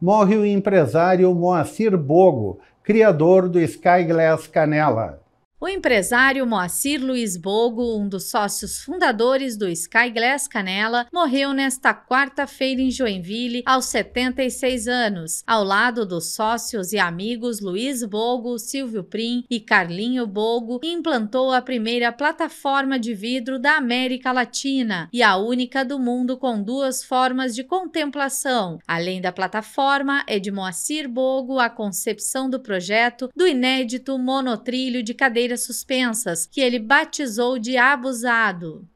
morre o empresário Moacir Bogo, criador do Skyglass Canela. O empresário Moacir Luiz Bogo, um dos sócios fundadores do Sky Glass Canela, morreu nesta quarta-feira em Joinville, aos 76 anos, ao lado dos sócios e amigos Luiz Bogo, Silvio Prim e Carlinho Bogo, implantou a primeira plataforma de vidro da América Latina e a única do mundo com duas formas de contemplação. Além da plataforma, é de Moacir Bogo a concepção do projeto do inédito monotrilho de cadeira cadeiras suspensas, que ele batizou de abusado.